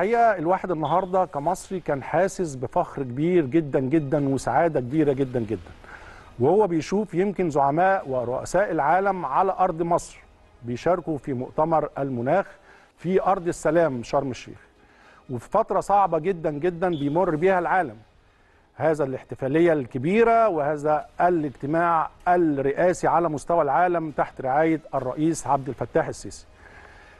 الحقيقه الواحد النهارده كمصري كان حاسس بفخر كبير جدا جدا وسعاده كبيره جدا جدا وهو بيشوف يمكن زعماء ورؤساء العالم على ارض مصر بيشاركوا في مؤتمر المناخ في ارض السلام شرم الشيخ وفي فتره صعبه جدا جدا بيمر بيها العالم هذا الاحتفاليه الكبيره وهذا الاجتماع الرئاسي على مستوى العالم تحت رعايه الرئيس عبد الفتاح السيسي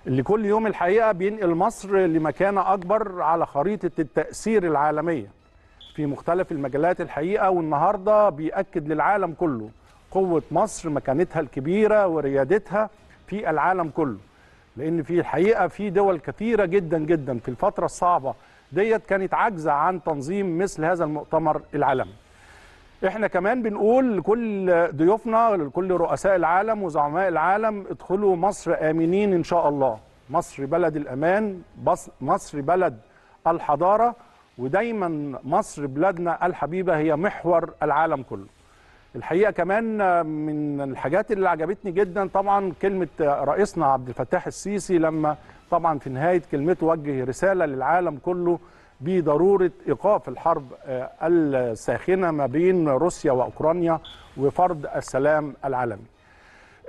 اللي كل يوم الحقيقه بينقل مصر لمكانه اكبر على خريطه التاثير العالميه في مختلف المجالات الحقيقه والنهارده بياكد للعالم كله قوه مصر مكانتها الكبيره وريادتها في العالم كله لان في الحقيقه في دول كثيره جدا جدا في الفتره الصعبه ديت كانت عاجزه عن تنظيم مثل هذا المؤتمر العالمي احنا كمان بنقول لكل ضيوفنا لكل رؤساء العالم وزعماء العالم ادخلوا مصر امنين ان شاء الله مصر بلد الامان مصر بلد الحضاره ودايما مصر بلادنا الحبيبه هي محور العالم كله الحقيقه كمان من الحاجات اللي عجبتني جدا طبعا كلمه رئيسنا عبد الفتاح السيسي لما طبعا في نهايه كلمته وجه رساله للعالم كله بضروره ايقاف الحرب آه، الساخنه ما بين روسيا واوكرانيا وفرض السلام العالمي.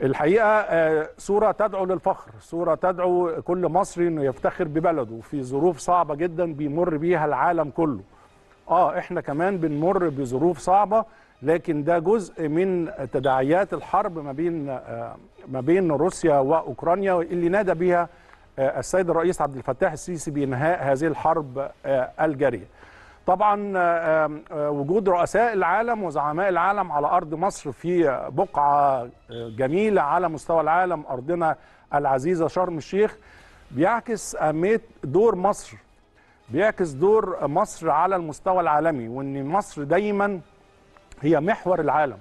الحقيقه آه، صوره تدعو للفخر، صوره تدعو كل مصري انه يفتخر ببلده في ظروف صعبه جدا بيمر بيها العالم كله. اه احنا كمان بنمر بظروف صعبه لكن ده جزء من تداعيات الحرب ما بين آه، ما بين روسيا واوكرانيا اللي نادى بها آه، السيد الرئيس عبد الفتاح السيسي بإنهاء هذه الحرب آه، الجارية طبعا آه، وجود رؤساء العالم وزعماء العالم على أرض مصر في بقعة جميلة على مستوى العالم أرضنا العزيزة شرم الشيخ بيعكس أهمية دور مصر بيعكس دور مصر على المستوى العالمي وان مصر دايما هي محور العالم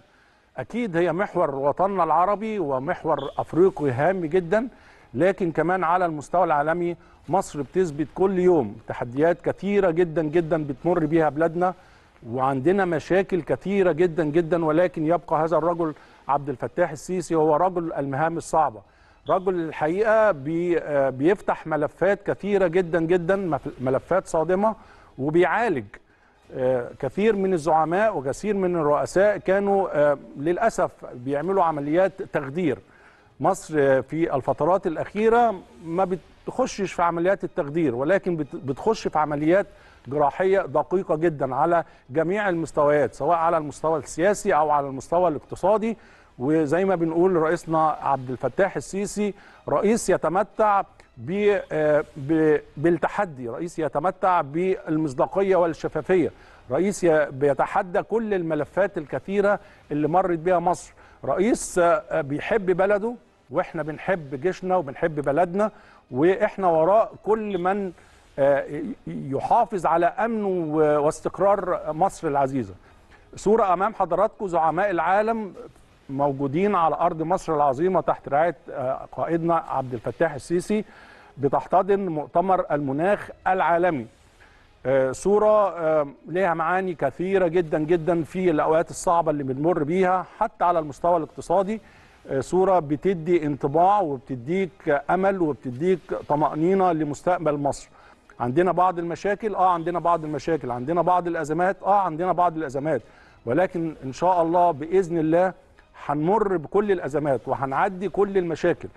اكيد هي محور وطننا العربي ومحور افريقي هام جدا لكن كمان على المستوى العالمي مصر بتثبت كل يوم تحديات كثيرة جدا جدا بتمر بها بلادنا وعندنا مشاكل كثيرة جدا جدا ولكن يبقى هذا الرجل عبد الفتاح السيسي هو رجل المهام الصعبة رجل الحقيقة آه، بيفتح ملفات كثيرة جدا جدا ملفات صادمة وبيعالج آه، كثير من الزعماء وكثير من الرؤساء كانوا آه، للأسف بيعملوا عمليات تخدير مصر في الفترات الأخيرة ما بتخشش في عمليات التخدير ولكن بتخش في عمليات جراحية دقيقة جدا على جميع المستويات سواء على المستوى السياسي أو على المستوى الاقتصادي وزي ما بنقول رئيسنا عبد الفتاح السيسي رئيس يتمتع آه، بالتحدي رئيس يتمتع بالمصداقية والشفافية رئيس بيتحدى كل الملفات الكثيرة اللي مرت بها مصر رئيس آه، بيحب بلده واحنا بنحب جيشنا وبنحب بلدنا واحنا وراء كل من آه، يحافظ على امن واستقرار مصر العزيزه صوره امام حضراتكم زعماء العالم موجودين على ارض مصر العظيمه تحت رعايه آه، قائدنا عبد الفتاح السيسي بتحتضن مؤتمر المناخ العالمي صورة آه، ليها معاني كثيرة جدا جدا في الأوقات الصعبة اللي بنمر بيها حتى على المستوى الاقتصادي آه، صورة بتدي انطباع وبتديك أمل وبتديك طمأنينة لمستقبل مصر عندنا بعض المشاكل آه عندنا بعض المشاكل عندنا بعض الأزمات آه عندنا بعض الأزمات ولكن إن شاء الله بإذن الله هنمر بكل الأزمات وهنعدي كل المشاكل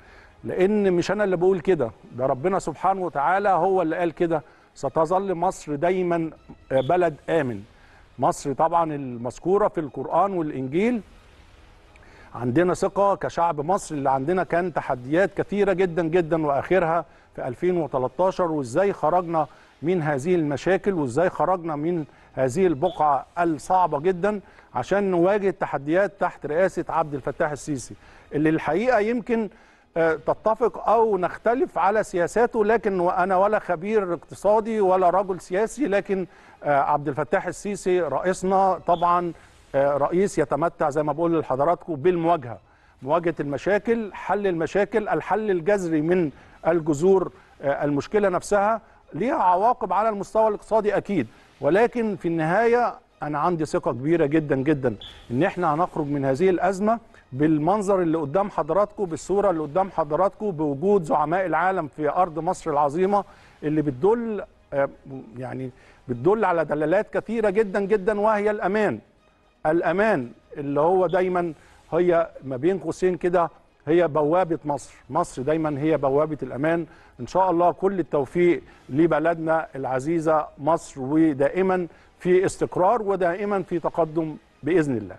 لأن مش أنا اللي بقول كده ده ربنا سبحانه وتعالى هو اللي قال كده ستظل مصر دايما آه، بلد آمن مصر طبعا المذكورة في القرآن والإنجيل عندنا ثقه كشعب مصر اللي عندنا كان تحديات كثيره جدا جدا واخرها في 2013 وازاي خرجنا من هذه المشاكل وازاي خرجنا من هذه البقعه الصعبه جدا عشان نواجه التحديات تحت رئاسه عبد الفتاح السيسي اللي الحقيقه يمكن آه، تتفق او نختلف على سياساته لكن انا ولا خبير اقتصادي ولا رجل سياسي لكن آه، عبد الفتاح السيسي رئيسنا طبعا آه، رئيس يتمتع زي ما بقول لحضراتكم بالمواجهه مواجهه المشاكل حل المشاكل الحل الجذري من الجذور آه، المشكله نفسها ليها عواقب على المستوى الاقتصادي اكيد ولكن في النهايه انا عندي ثقه كبيره جدا جدا ان احنا هنخرج من هذه الازمه بالمنظر اللي قدام حضراتكم بالصوره اللي قدام حضراتكم بوجود زعماء العالم في ارض مصر العظيمه اللي بتدل آه، يعني بتدل على دلالات كثيره جدا جدا وهي الامان الامان اللي هو دايما هي ما بين قوسين كده هي بوابه مصر مصر دايما هي بوابه الامان ان شاء الله كل التوفيق لبلدنا العزيزه مصر ودائما في استقرار ودائما في تقدم باذن الله